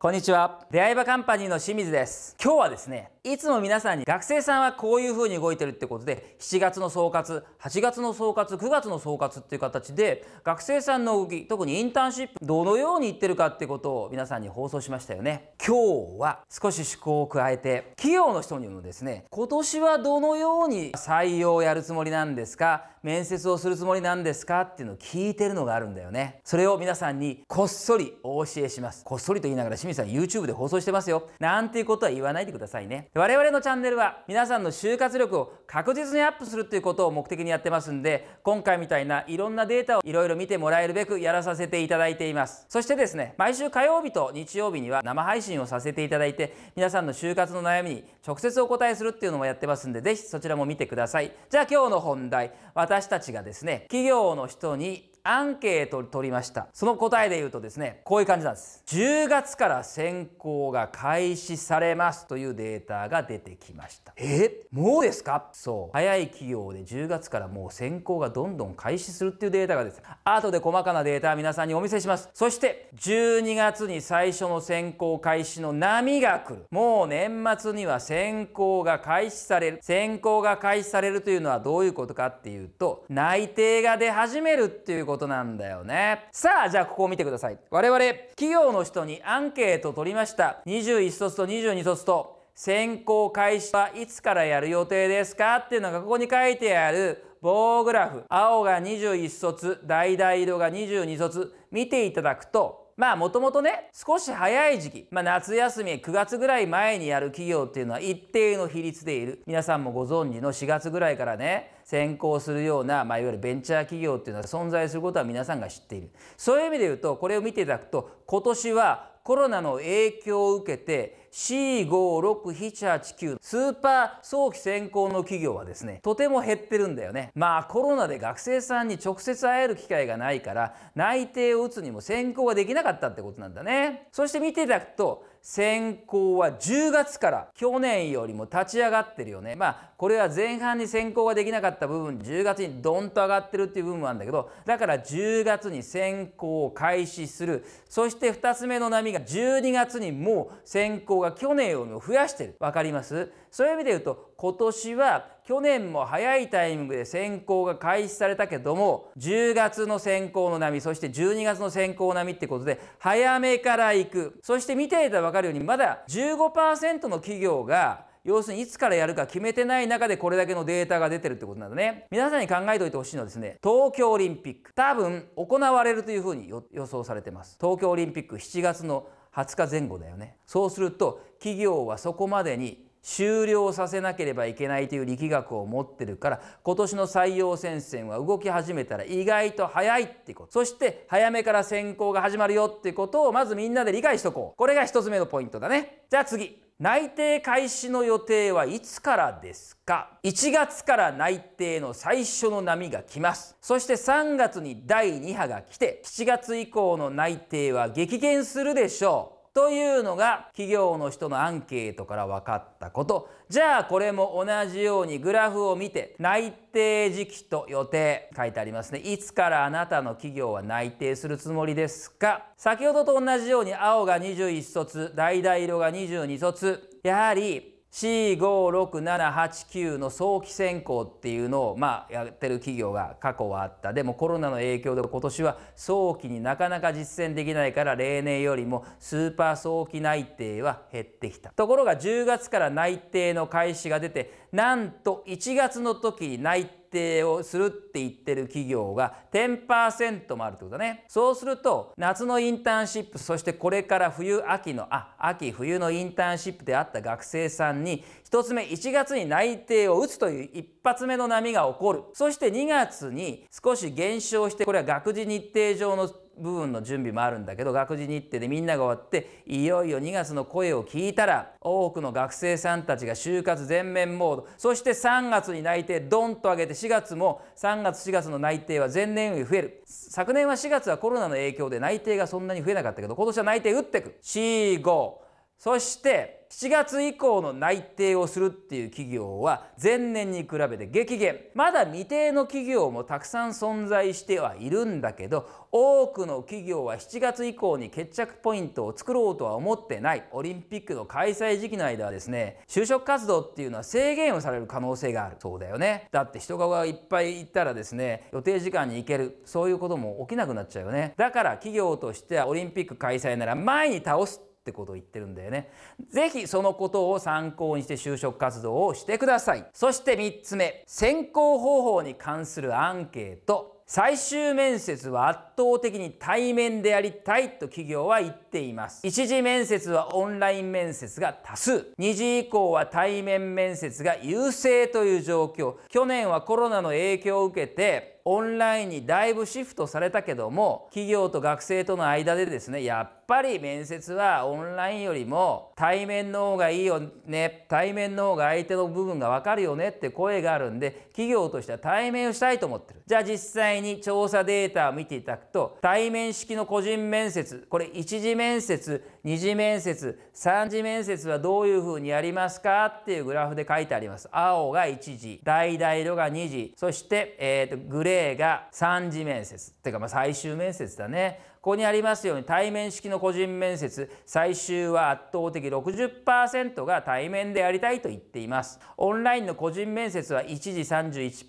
こんにちは。出会い場カンパニーの清水です。今日はですね、いつも皆さんに学生さんはこういうふうに動いてるってことで7月の総括8月の総括9月の総括っていう形で学生さんの動き特にインターンシップどのようにいってるかってことを皆さんに放送しましたよね今日は少し趣向を加えて企業の人にもですね今年はどのように採用をやるつもりなんですか面接をするつもりなんですかっていうのを聞いてるのがあるんだよねそれを皆さんにこっそりお教えしますこっそりと言いながら清水さん YouTube で放送してますよなんていうことは言わないでくださいね我々のチャンネルは皆さんの就活力を確実にアップするということを目的にやってますんで今回みたいないろんなデータをいろいろ見てもらえるべくやらさせていただいていますそしてですね毎週火曜日と日曜日には生配信をさせていただいて皆さんの就活の悩みに直接お答えするっていうのもやってますんで是非そちらも見てくださいじゃあ今日の本題私たちがですね企業の人にアンケートを取りましたその答えで言うとですねこういう感じなんです10月から選考が開始されますというデータが出てきましたえもうですかそう早い企業で10月からもう選考がどんどん開始するっていうデータがですね後で細かなデータ皆さんにお見せしますそして12月に最初の選考開始の波が来るもう年末には選考が開始される選考が開始されるというのはどういうことかっていうと内定が出始めるっていうことなんだよねさあじゃあここを見てください我々企業の人にアンケートを取りました21卒と22卒と選考開始はいつからやる予定ですかっていうのがここに書いてある棒グラフ青が21卒橙色が22卒見ていただくとまあもともとね少し早い時期、まあ、夏休み9月ぐらい前にやる企業っていうのは一定の比率でいる皆さんもご存知の4月ぐらいからね先行するような、まあ、いわゆるベンチャー企業っていうのは存在することは皆さんが知っているそういう意味で言うとこれを見ていただくと今年はコロナの影響を受けて C567889 スーパー早期選考の企業はですねとても減ってるんだよねまあコロナで学生さんに直接会える機会がないから内定を打つにも選考ができなかったってことなんだねそして見ていただくと先行は10月から去年よりも立ち上がってるよねまあこれは前半に先行ができなかった部分10月にドンと上がってるっていう部分なんだけどだから10月に先行を開始するそして2つ目の波が12月にもう先行が去年よりも増やしてる分かりますそういう意味で言うと今年は去年も早いタイミングで選考が開始されたけども10月の選考の波そして12月の選考波ってことで早めから行くそして見ていたら分かるようにまだ15%の企業が要するにいつからやるか決めてない中でこれだけのデータが出てるってことなんだね皆さんに考えておいてほしいのはですね東京オリンピック多分行われるというふうに予想されてます東京オリンピック7月の20日前後だよねそうすると企業はそこまでに終了させなければいけないという力学を持ってるから今年の採用戦線は動き始めたら意外と早いってことそして早めから選考が始まるよってことをまずみんなで理解しとこうこれが1つ目のポイントだねじゃあ次内定開始の予定はいつからですか1月から内定の最初の波が来ますそして3月に第2波が来て7月以降の内定は激減するでしょうというのが企業の人のアンケートから分かったことじゃあこれも同じようにグラフを見て内定時期と予定書いてありますねいつからあなたの企業は内定するつもりですか先ほどと同じように青が21卒橙色が22卒やはり45678の早期選考っていうのを、まあ、やってる企業が過去はあったでもコロナの影響で今年は早期になかなか実践できないから例年よりもスーパー早期内定は減ってきたところが10月から内定の開始が出てなんと1月の時に内定定をするって言ってる企業が10%もあるってことだねそうすると夏のインターンシップそしてこれから冬秋のあ秋冬のインターンシップであった学生さんに1つ目1月に内定を打つという一発目の波が起こるそして2月に少し減少してこれは学事日程上の部分の準備もあるんだけど学事日程でみんなが終わっていよいよ2月の声を聞いたら多くの学生さんたちが就活全面モードそして3月に内定ドンと上げて4月も3月4月の内定は前年より増える昨年は4月はコロナの影響で内定がそんなに増えなかったけど今年は内定打ってく45そして7月以降の内定をするっていう企業は前年に比べて激減まだ未定の企業もたくさん存在してはいるんだけど多くの企業は7月以降に決着ポイントを作ろうとは思ってないオリンピックの開催時期の間はですね就職活動っていうのは制限をされる可能性があるそうだよねだって人がいっぱいいたらですね予定時間に行けるそういうことも起きなくなっちゃうよねだから企業としてはオリンピック開催なら前に倒すってことを言ってるんだよね。ぜひそのことを参考にして就職活動をしてください。そして3つ目、選考方法に関するアンケート。最終面接は圧倒的に対面でありたいと企業は言っています。一次面接はオンライン面接が多数。二次以降は対面面接が優勢という状況。去年はコロナの影響を受けてオンラインにだいぶシフトされたけども企業と学生との間でですねやっぱり面接はオンラインよりも対面の方がいいよね対面の方が相手の部分が分かるよねって声があるんで企業としては対面をしたいと思ってるじゃあ実際に調査データを見ていただくと対面式の個人面接これ一次面接2次面接3次面接はどういうふうにやりますかっていうグラフで書いてあります青が1次橙色が2次そして、えーとグレーが3次面接っていうかまあ最終面接だねここにありますように対面式の個人面接最終は圧倒的60%が対面でやりたいと言っていますオンラインの個人面接は1時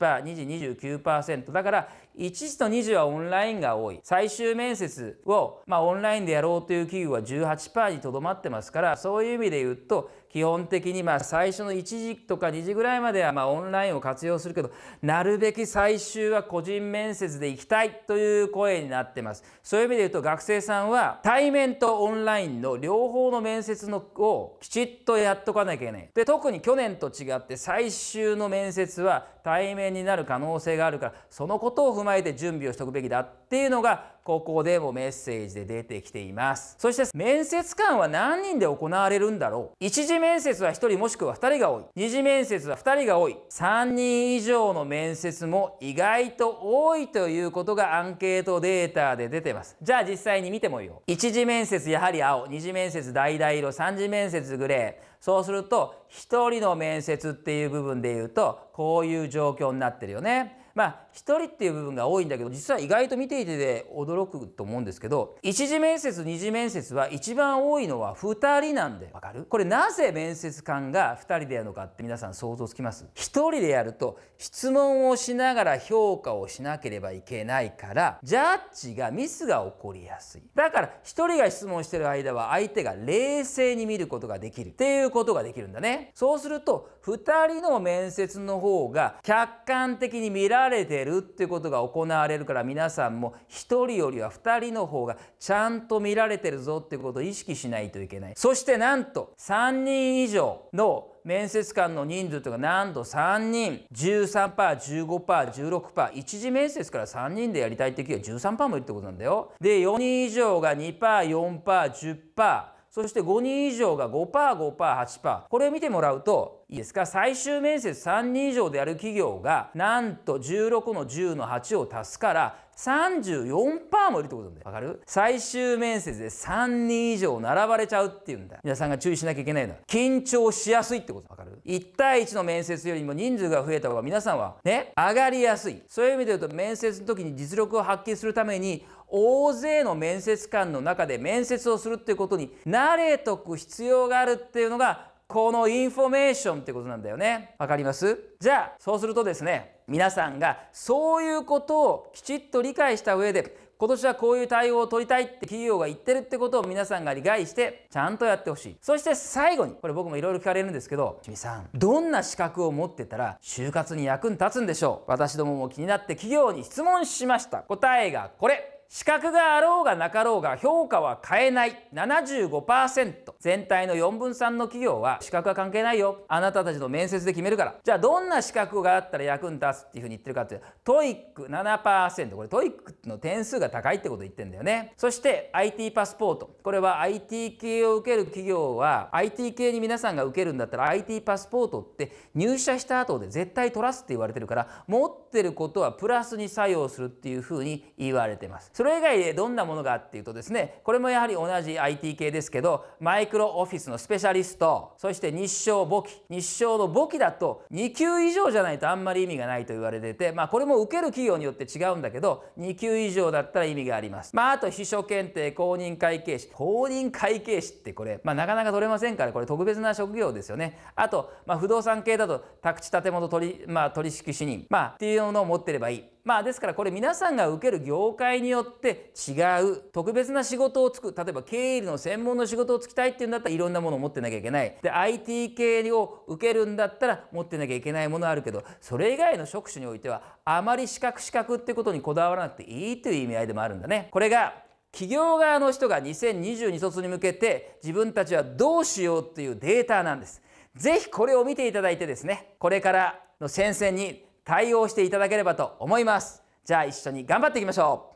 31%2 時29%だから1時と2時はオンラインが多い最終面接を、まあ、オンラインでやろうという企業は18%にとどまってますからそういう意味で言うと基本的にまあ最初の1時とか2時ぐらいまではまオンラインを活用するけどなるべく最終は個人面接で行きたいという声になってますそういう意味で言うと学生さんは対面とオンラインの両方の面接のをきちっとやっとかなきゃいけないで特に去年と違って最終の面接は対面になる可能性があるからそのことを踏まえて準備をしておくべきだっていうのがここでもメッセージで出てきていますそして面接官は何人で行われるんだろう一次面接は1人もしくは2人が多い二次面接は2人が多い3人以上の面接も意外と多いということがアンケートデータで出てますじゃあ実際に見てもいいよ1次面接やはり青2次面接橙色3次面接グレーそうすると1人の面接っていう部分で言うとこういう状況になってるよねまあ1人っていう部分が多いんだけど実は意外と見ていてで驚くと思うんですけど1次面接2次面接は一番多いのは2人なんでわかるこれなぜ面接官が2人でやるのかって皆さん想像つきます1人でやると質問をしながら評価をしなければいけないからジャッジがミスが起こりやすいだから1人が質問してる間は相手が冷静に見ることができるっていうことができるんだねそうすると2人の面接の方が客観的に見られてるっていうことが行われるから皆さんも1人よりは2人の方がちゃんと見られてるぞっていうことを意識しないといけないそしてなんと3人以上の面接官の人数というのはなんと3人 13%15%16% 一次面接から3人でやりたいって企は13%もいるってことなんだよで4人以上が 2%4%10% そして5人以上が 5%5%8% これを見てもらうといいですか最終面接3人以上でやる企業がなんと16の10の8を足すから34%もいるってことなんだよ。分かる最終面接で3人以上並ばれちゃうっていうんだ。皆さんが注意しなきゃいけないのは、緊張しやすいってこと。分かる ?1 対1の面接よりも人数が増えた方が皆さんはね、上がりやすい。そういう意味で言うと、面接の時に実力を発揮するために、大勢の面接官の中で面接をするっていうことに慣れとく必要があるっていうのがこのインフォメーションってことなんだよね。わかりますじゃあそうするとですね皆さんがそういうことをきちっと理解した上で今年はこういう対応を取りたいって企業が言ってるってことを皆さんが理解してちゃんとやってほしいそして最後にこれ僕もいろいろ聞かれるんですけど君さんどんな資格を持ってたら就活に役に立つんでしょう私どもも気になって企業に質問しました答えがこれ資格があろうがなかろうが評価は変えない75%全体の4分3の企業は資格は関係ないよあなたたちの面接で決めるからじゃあどんな資格があったら役に立つっていうふうに言ってるかってトイック7%これトイックの点数が高いってこと言ってんだよねそして IT パスポートこれは IT 系を受ける企業は IT 系に皆さんが受けるんだったら IT パスポートって入社した後で絶対取らすって言われてるから持ってることはプラスに作用するっていうふうに言われてますそれ以外でどんなものがっていうとですねこれもやはり同じ IT 系ですけどマイクロオフィスのスペシャリストそして日照簿記日商の簿記だと2級以上じゃないとあんまり意味がないと言われててまあこれも受ける企業によって違うんだけど2級以上だったら意味がありますまああと秘書検定公認会計士公認会計士ってこれまあなかなか取れませんからこれ特別な職業ですよねあとまあ不動産系だと宅地建物取りまあ取引主任まあっていうのを持ってればいいまあですからこれ皆さんが受ける業界によって違う特別な仕事をつく例えば経理の専門の仕事をつきたいっていうんだったらいろんなものを持ってなきゃいけないで IT 系を受けるんだったら持ってなきゃいけないものあるけどそれ以外の職種においてはあまり資格資格ってことにこだわらなくていいという意味合いでもあるんだね。これが企業側の人が2022卒に向けて自分たちはどうしようっていうデータなんです。ぜひこれを見ていただいてですねこれからの戦線に対応していただければと思いますじゃあ一緒に頑張っていきましょう